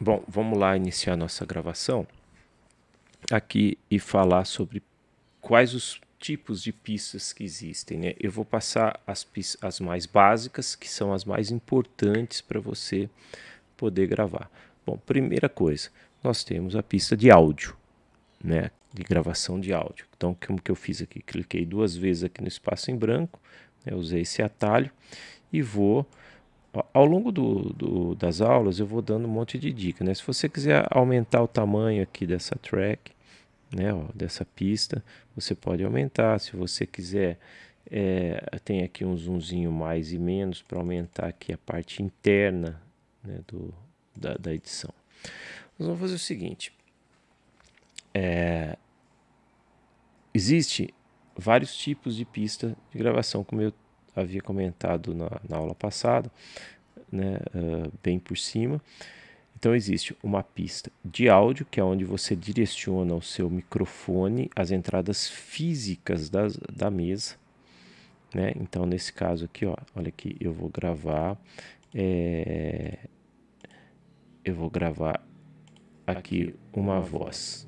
Bom, vamos lá iniciar nossa gravação aqui e falar sobre quais os tipos de pistas que existem. Né? Eu vou passar as, as mais básicas, que são as mais importantes para você poder gravar. Bom, primeira coisa, nós temos a pista de áudio, né? de gravação de áudio. Então, como que eu fiz aqui? Cliquei duas vezes aqui no espaço em branco, né? usei esse atalho e vou ao longo do, do, das aulas eu vou dando um monte de dica, né? Se você quiser aumentar o tamanho aqui dessa track, né, ó, dessa pista, você pode aumentar. Se você quiser, é, tem aqui um zoomzinho mais e menos para aumentar aqui a parte interna né, do, da, da edição. Nós vamos fazer o seguinte. É, existe vários tipos de pista de gravação, como eu havia comentado na, na aula passada, né, uh, bem por cima. Então existe uma pista de áudio, que é onde você direciona o seu microfone às entradas físicas das, da mesa. Né? Então, nesse caso aqui, ó, olha aqui, eu vou gravar. É, eu vou gravar aqui uma voz.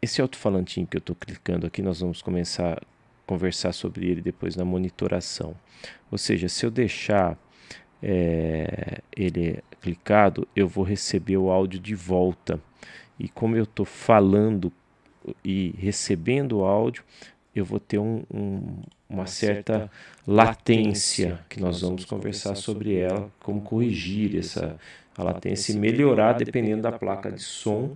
Esse alto-falantinho que eu estou clicando aqui, nós vamos começar conversar sobre ele depois na monitoração. Ou seja, se eu deixar é, ele clicado, eu vou receber o áudio de volta. E como eu estou falando e recebendo o áudio, eu vou ter um, um, uma, certa, certa latência, latência, que nós, vamos, conversar sobre ela, como corrigir essa latência e melhorar dependendo da placa de som,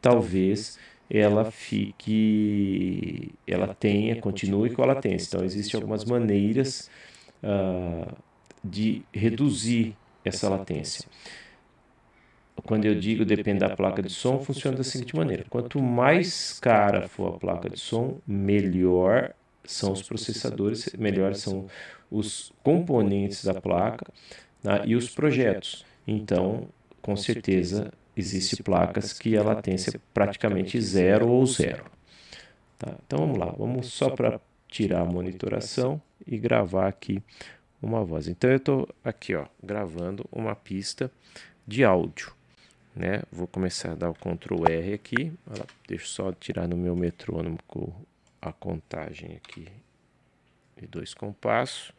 talvez ela fique, ela tenha, continue com a latência então, então, existem algumas maneiras uh, de reduzir essa latência. Quando eu digo depende da placa de som, funciona da seguinte maneira: quanto mais cara for a placa de som, melhor são os processadores, melhores são os componentes da placa né, né, e os projetos. Então, então, com certeza, existem placas que a latência é praticamente zero ou zero. Tá, então vamos lá, vamos só para tirar a monitoração e gravar aqui uma voz. Então eu estou aqui ó, gravando uma pista de áudio. Né? Vou começar a dar o Ctrl R aqui. Lá, deixa só tirar no meu metrônomo a contagem aqui de dois compassos.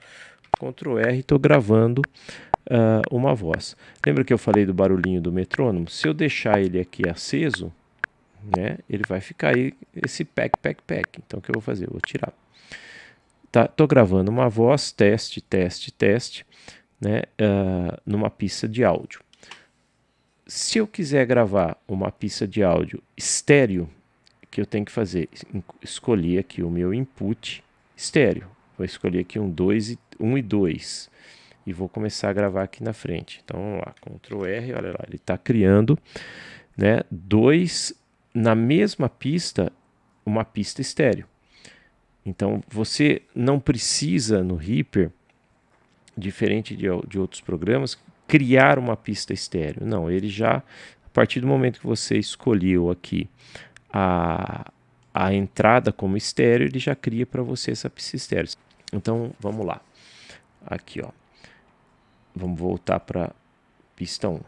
Ctrl R, estou gravando uh, uma voz. Lembra que eu falei do barulhinho do metrônomo? Se eu deixar ele aqui aceso, né, ele vai ficar aí esse pack, pack, pack. Então o que eu vou fazer? Eu vou tirar. Tá, tô gravando uma voz, teste, teste, teste, né, uh, numa pista de áudio. Se eu quiser gravar uma pista de áudio estéreo, o que eu tenho que fazer? Escolher aqui o meu input estéreo. Vou escolher aqui um 2 e 1 um e 2 e vou começar a gravar aqui na frente. Então vamos lá, Ctrl R, olha lá, ele está criando né, dois na mesma pista, uma pista estéreo. Então você não precisa no Reaper, diferente de, de outros programas, criar uma pista estéreo. Não, ele já, a partir do momento que você escolheu aqui a, a entrada como estéreo, ele já cria para você essa pista estéreo. Então vamos lá. Aqui ó, Vamos voltar para pista 1.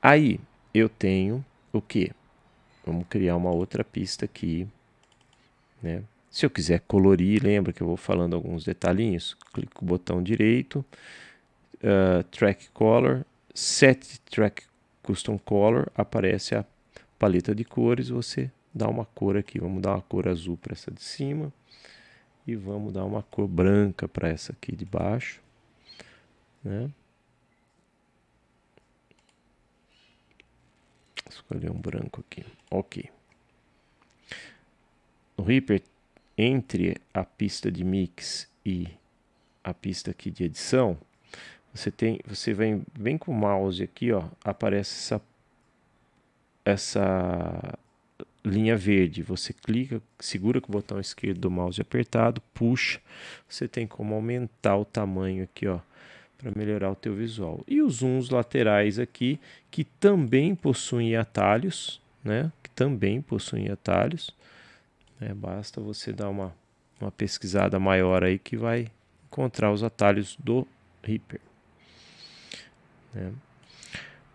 Aí eu tenho o que? Vamos criar uma outra pista aqui, né? Se eu quiser colorir, lembra que eu vou falando alguns detalhinhos. Clico o botão direito, uh, Track Color, Set Track Custom Color, aparece a paleta de cores. Você dá uma cor aqui, vamos dar uma cor azul para essa de cima e vamos dar uma cor branca para essa aqui de baixo né? Escolher um branco aqui. Ok. No Reaper, entre a pista de mix e a pista aqui de edição, você tem, você vem vem com o mouse aqui, ó, aparece essa essa linha verde. Você clica, segura com o botão esquerdo do mouse apertado, puxa. Você tem como aumentar o tamanho aqui, ó para melhorar o teu visual. E os zooms laterais aqui, que também possuem atalhos, né? Que também possuem atalhos. É, basta você dar uma, uma pesquisada maior aí que vai encontrar os atalhos do Reaper. Né?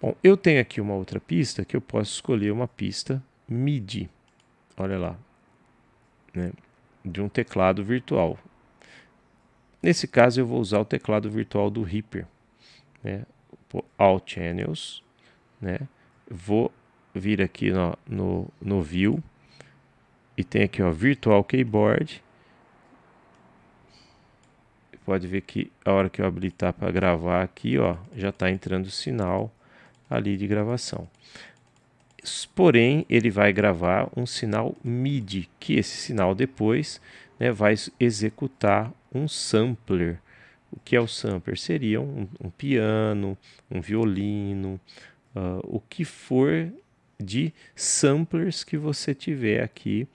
Bom, eu tenho aqui uma outra pista que eu posso escolher uma pista MIDI. Olha lá. Né? De um teclado virtual. Nesse caso, eu vou usar o teclado virtual do Reaper. Né? All Channels. Né? Vou vir aqui no, no, no View. E tem aqui ó, Virtual Keyboard. Pode ver que a hora que eu habilitar para gravar aqui, ó, já está entrando o sinal ali de gravação. Porém, ele vai gravar um sinal MIDI, que esse sinal depois né, vai executar um sampler. O que é o sampler? Seria um, um piano, um violino, uh, o que for de samplers que você tiver aqui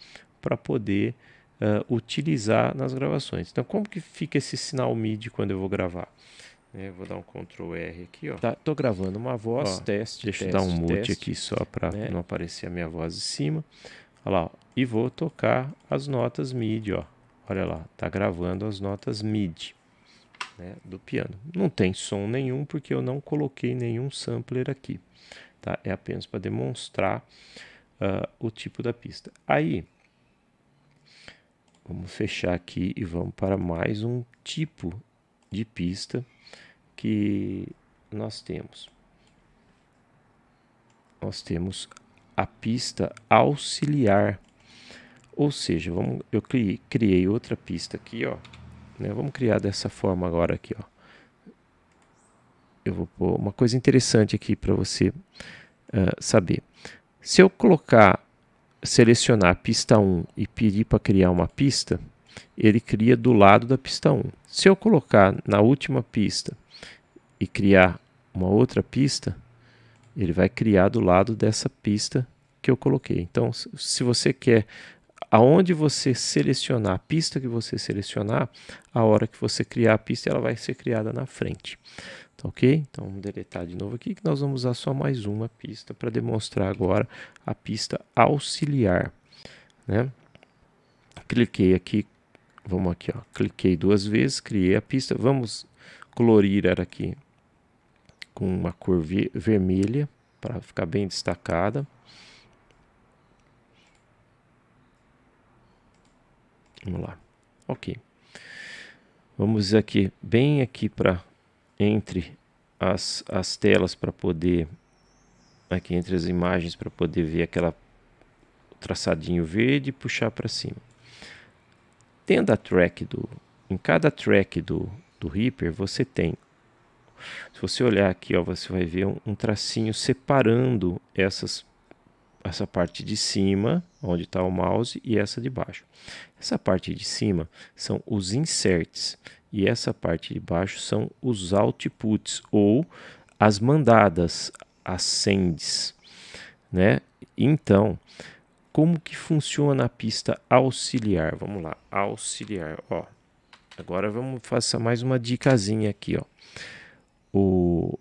para poder uh, utilizar nas gravações. Então, como que fica esse sinal MIDI quando eu vou gravar? É, vou dar um Ctrl R aqui, ó. Tá, tô gravando uma voz, ó, teste, Deixa teste, eu dar um mute teste, aqui só para né? não aparecer a minha voz em cima. Olha lá, ó, e vou tocar as notas MIDI, ó. Olha lá, está gravando as notas MIDI né, do piano. Não tem som nenhum porque eu não coloquei nenhum sampler aqui. Tá? É apenas para demonstrar uh, o tipo da pista. Aí, vamos fechar aqui e vamos para mais um tipo de pista que nós temos. Nós temos a pista auxiliar ou seja, vamos, eu criei, criei outra pista aqui, ó. Né? Vamos criar dessa forma agora aqui, ó. Eu vou pôr uma coisa interessante aqui para você uh, saber. Se eu colocar, selecionar a pista 1 e pedir para criar uma pista, ele cria do lado da pista 1. Se eu colocar na última pista e criar uma outra pista, ele vai criar do lado dessa pista que eu coloquei. Então, se você quer aonde você selecionar, a pista que você selecionar, a hora que você criar a pista, ela vai ser criada na frente. Tá ok? Então vamos deletar de novo aqui que nós vamos usar só mais uma pista para demonstrar agora a pista auxiliar. Né? Cliquei aqui, vamos aqui, ó, cliquei duas vezes, criei a pista, vamos colorir ela aqui com uma cor vermelha para ficar bem destacada. Vamos lá. Ok. Vamos aqui, bem aqui para entre as, as telas para poder aqui entre as imagens para poder ver aquela traçadinho verde e puxar para cima. Tendo a track do em cada track do do Reaper, você tem se você olhar aqui, ó, você vai ver um, um tracinho separando essas essa parte de cima, onde está o mouse, e essa de baixo. Essa parte de cima são os inserts e essa parte de baixo são os outputs ou as mandadas, as sends, né? Então, como que funciona a pista auxiliar? Vamos lá, auxiliar, ó. Agora vamos fazer mais uma dicasinha aqui, ó. O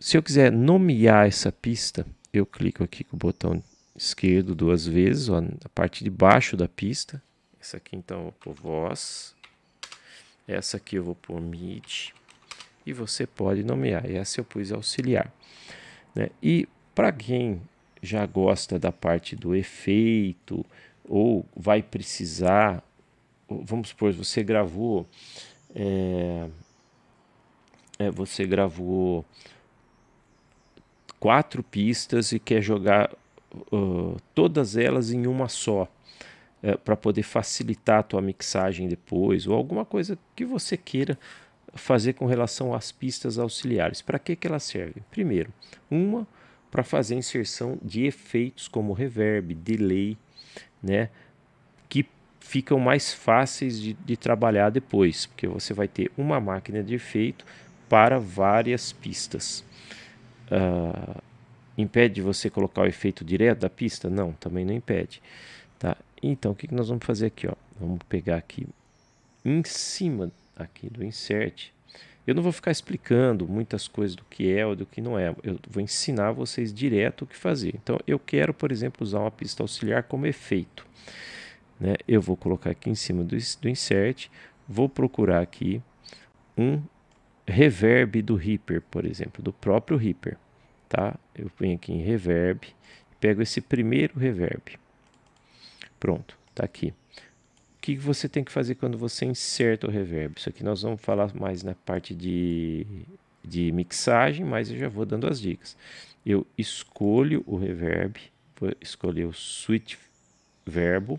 se eu quiser nomear essa pista, eu clico aqui com o botão esquerdo duas vezes, ó, a parte de baixo da pista. Essa aqui então eu vou por voz. Essa aqui eu vou por mid. E você pode nomear. Essa eu pus auxiliar. Né? E para quem já gosta da parte do efeito ou vai precisar, vamos supor, você gravou, é, é, você gravou quatro pistas e quer jogar todas elas em uma só. Eh, para poder facilitar a tua mixagem depois, ou alguma coisa que você queira fazer com relação às pistas auxiliares. Para que, que elas servem? Primeiro, uma para fazer inserção de efeitos como reverb, delay, né, que ficam mais fáceis de, de trabalhar depois, porque você vai ter uma máquina de efeito para várias pistas. Uh, Impede você colocar o efeito direto da pista? Não, também não impede. Tá? Então, o que, que nós vamos fazer aqui? Ó? Vamos pegar aqui em cima aqui do insert. Eu não vou ficar explicando muitas coisas do que é ou do que não é. Eu vou ensinar vocês direto o que fazer. Então, eu quero, por exemplo, usar uma pista auxiliar como efeito. Né? Eu vou colocar aqui em cima do, do insert, vou procurar aqui um reverb do Reaper, por exemplo, do próprio Reaper tá? Eu venho aqui em reverb, pego esse primeiro reverb. Pronto, tá aqui. O que você tem que fazer quando você inserta o reverb? Isso aqui nós vamos falar mais na parte de, de mixagem, mas eu já vou dando as dicas. Eu escolho o reverb, vou escolher o switch verbo,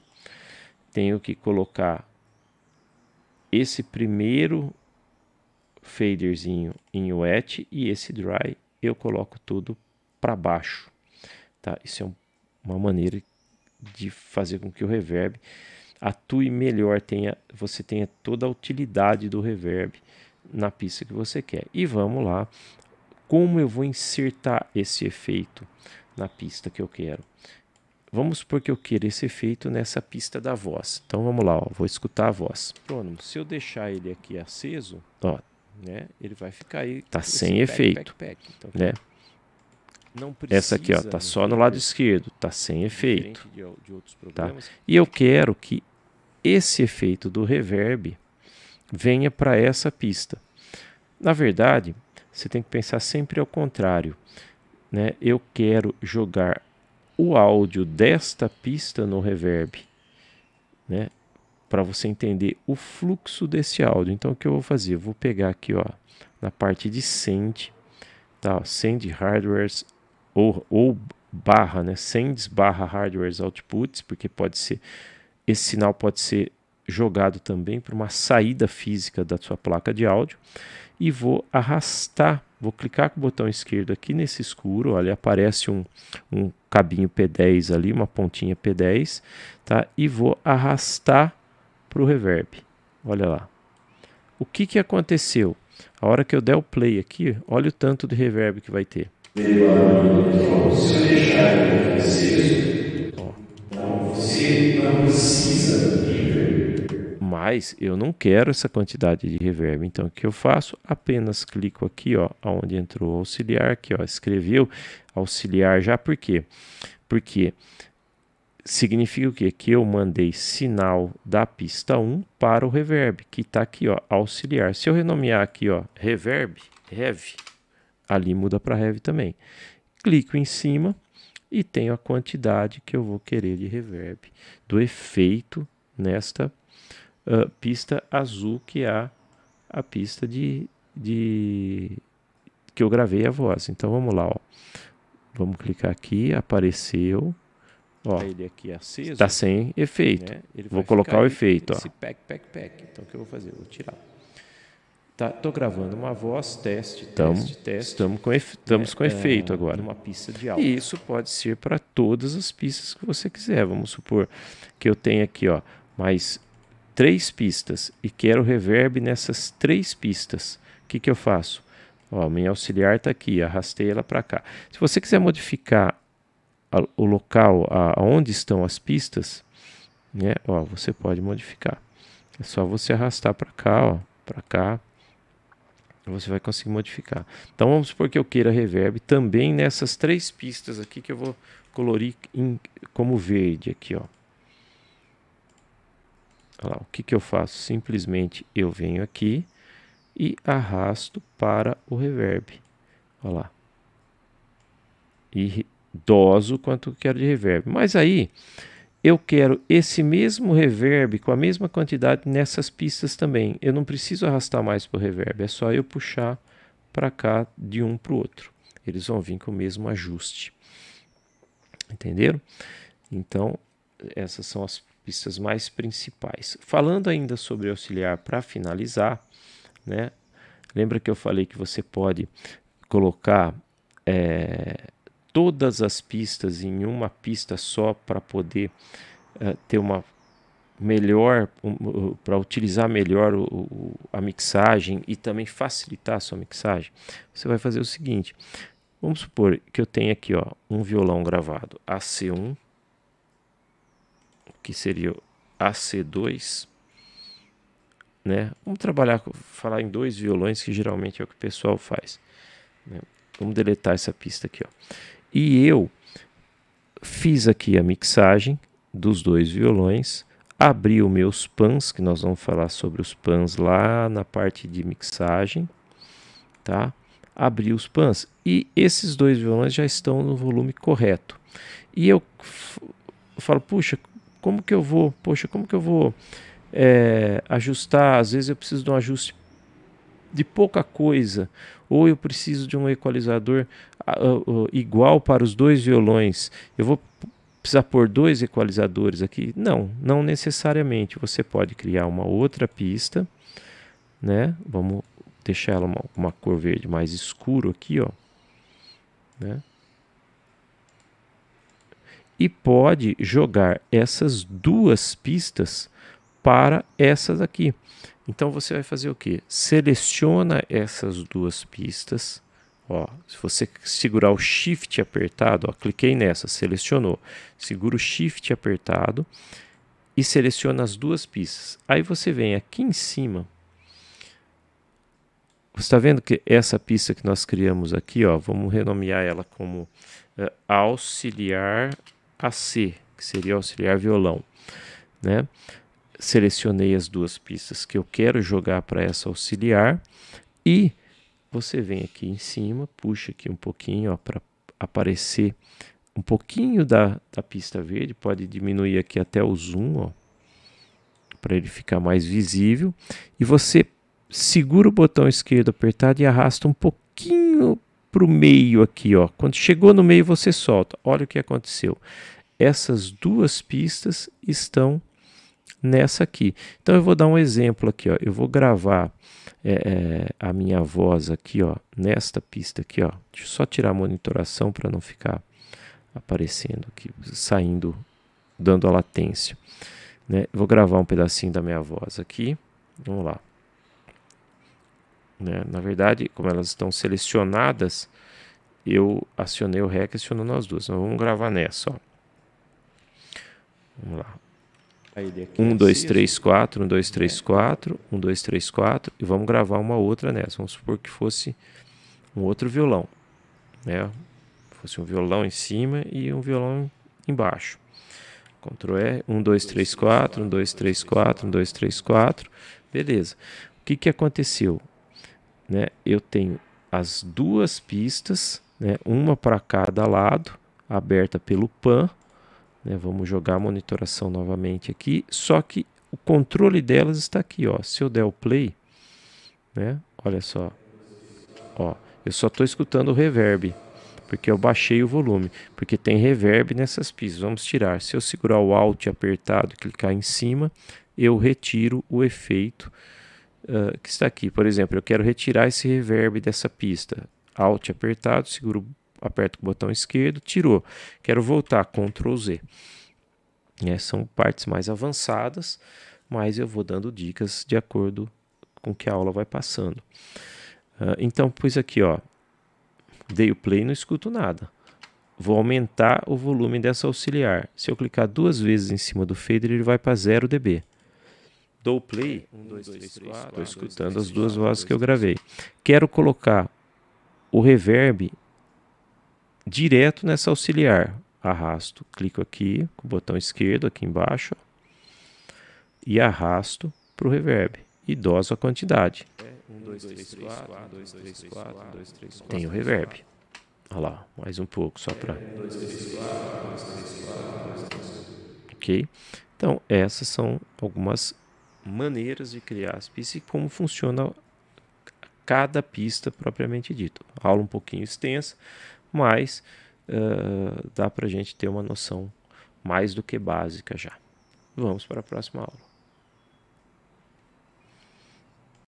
tenho que colocar esse primeiro faderzinho em wet e esse dry eu coloco tudo para baixo. Tá? Isso é um, uma maneira de fazer com que o reverb atue melhor, tenha, você tenha toda a utilidade do reverb na pista que você quer. E vamos lá, como eu vou insertar esse efeito na pista que eu quero? Vamos supor que eu queira esse efeito nessa pista da voz. Então vamos lá, ó, vou escutar a voz. Pronto, se eu deixar ele aqui aceso, ó, né? Ele vai ficar aí. Tá sem pack, efeito. Pack, pack, então, né? Essa aqui, ó, tá só no lado esquerdo, tá sem efeito. De, de tá? E eu quero que esse efeito do reverb venha para essa pista. Na verdade, você tem que pensar sempre ao contrário. Né? Eu quero jogar o áudio desta pista no reverb. Né? para você entender o fluxo desse áudio. Então, o que eu vou fazer? Eu vou pegar aqui ó, na parte de send, tá? send hardwares ou, ou barra, né? Sends barra hardwares outputs, porque pode ser esse sinal pode ser jogado também para uma saída física da sua placa de áudio e vou arrastar, vou clicar com o botão esquerdo aqui nesse escuro, Ali aparece um, um cabinho P10 ali, uma pontinha P10, tá? E vou arrastar para o reverb. Olha lá. O que, que aconteceu? A hora que eu der o play aqui, olha o tanto de reverb que vai ter. Mas eu não quero essa quantidade de reverb, então o que eu faço? Apenas clico aqui, ó, onde entrou o auxiliar, aqui, ó, escreveu auxiliar já, por quê? Porque significa o quê? Que eu mandei sinal da pista 1 para o reverb, que está aqui, ó, auxiliar. Se eu renomear aqui, ó, reverb, rev, ali muda para rev também. Clico em cima e tenho a quantidade que eu vou querer de reverb, do efeito nesta uh, pista azul, que é a, a pista de, de que eu gravei a voz. Então vamos lá, ó. Vamos clicar aqui, apareceu Ó, tá ele aqui aceso. Está sem efeito. Né? Vou colocar o efeito. Esse ó. pack, pack, pack. Então o que eu vou fazer? Vou tirar. Tá, gravando uma voz, teste, tamo, teste, teste. Estamos com, efe, estamos né, com efeito é, agora. Uma pista de áudio. E isso pode ser para todas as pistas que você quiser. Vamos supor que eu tenho aqui ó, mais três pistas e quero reverb nessas três pistas. O que, que eu faço? Ó, minha auxiliar está aqui, arrastei ela para cá. Se você quiser modificar a, o local aonde estão as pistas, né? Ó, você pode modificar. É só você arrastar para cá, ó, para cá. Você vai conseguir modificar. Então vamos supor que eu queira reverb também nessas três pistas aqui que eu vou colorir em, como verde aqui, ó. Olha lá, o que que eu faço? Simplesmente eu venho aqui e arrasto para o reverb. Olha lá. E doso quanto quero de reverb. Mas aí eu quero esse mesmo reverb com a mesma quantidade nessas pistas também. Eu não preciso arrastar mais para o reverb, é só eu puxar para cá de um para o outro. Eles vão vir com o mesmo ajuste. Entenderam? Então, essas são as pistas mais principais. Falando ainda sobre auxiliar para finalizar, né? lembra que eu falei que você pode colocar. É todas as pistas em uma pista só para poder uh, ter uma melhor um, para utilizar melhor o, o, a mixagem e também facilitar a sua mixagem você vai fazer o seguinte vamos supor que eu tenho aqui ó um violão gravado AC1 que seria AC2 né vamos trabalhar falar em dois violões que geralmente é o que o pessoal faz né? vamos deletar essa pista aqui ó e eu fiz aqui a mixagem dos dois violões, abri os meus pans, que nós vamos falar sobre os pans lá na parte de mixagem, tá? Abri os pans e esses dois violões já estão no volume correto. E eu falo, puxa, como que eu vou, poxa, como que eu vou é, ajustar? Às vezes eu preciso de um ajuste de pouca coisa, ou eu preciso de um equalizador uh, igual para os dois violões, eu vou precisar pôr dois equalizadores aqui? Não, não necessariamente. Você pode criar uma outra pista, né? Vamos deixar ela uma, uma cor verde mais escuro aqui, ó. Né? E pode jogar essas duas pistas para essas aqui. Então você vai fazer o que? Seleciona essas duas pistas Ó, se você segurar o Shift apertado, ó, cliquei nessa, selecionou. Segura o Shift apertado e seleciona as duas pistas. Aí você vem aqui em cima. Você está vendo que essa pista que nós criamos aqui, ó, vamos renomear ela como é, auxiliar AC, que seria auxiliar violão. Né? Selecionei as duas pistas que eu quero jogar para essa auxiliar e você vem aqui em cima, puxa aqui um pouquinho para aparecer um pouquinho da, da pista verde, pode diminuir aqui até o zoom, para ele ficar mais visível, e você segura o botão esquerdo apertado e arrasta um pouquinho para o meio aqui, ó. quando chegou no meio você solta, olha o que aconteceu, essas duas pistas estão nessa aqui. Então eu vou dar um exemplo aqui, ó. Eu vou gravar é, é, a minha voz aqui, ó, nesta pista aqui, ó. Deixa eu só tirar a monitoração para não ficar aparecendo aqui, saindo, dando a latência. Né? Vou gravar um pedacinho da minha voz aqui. Vamos lá. Né? Na verdade, como elas estão selecionadas, eu acionei o REC acionando as duas. Então, vamos gravar nessa, ó. Vamos lá. 1, 2, 3, 4, 1, 2, 3, 4, 1, 2, 3, 4, e vamos gravar uma outra nessa. Vamos supor que fosse um outro violão, né? Fosse um violão em cima e um violão embaixo. Ctrl R, 1, 2, 3, 4, 1, 2, 3, 4, 1, 2, 3, 4. Beleza. O que, que aconteceu? Né? Eu tenho as duas pistas, né? uma para cada lado, aberta pelo PAN, né? Vamos jogar a monitoração novamente aqui, só que o controle delas está aqui. Ó. Se eu der o play, né? olha só, ó, eu só estou escutando o reverb, porque eu baixei o volume, porque tem reverb nessas pistas. Vamos tirar. Se eu segurar o Alt apertado e clicar em cima, eu retiro o efeito uh, que está aqui. Por exemplo, eu quero retirar esse reverb dessa pista. Alt apertado, seguro aperto o botão esquerdo, tirou. Quero voltar, Ctrl Z. É, são partes mais avançadas, mas eu vou dando dicas de acordo com que a aula vai passando. Uh, então, pus aqui, ó, dei o play e não escuto nada. Vou aumentar o volume dessa auxiliar. Se eu clicar duas vezes em cima do fader, ele vai para 0 dB. Dou play, estou escutando dois, as duas vozes que eu gravei. Quero colocar o reverb direto nessa auxiliar. Arrasto, clico aqui com o botão esquerdo aqui embaixo e arrasto para o reverb e doso a quantidade. Tem o reverb. Olha lá, mais um pouco só para. É, ok? Então, essas são algumas maneiras de criar as pistas e como funciona cada pista propriamente dito. Aula um pouquinho extensa, mas uh, dá para a gente ter uma noção mais do que básica já. Vamos para a próxima aula.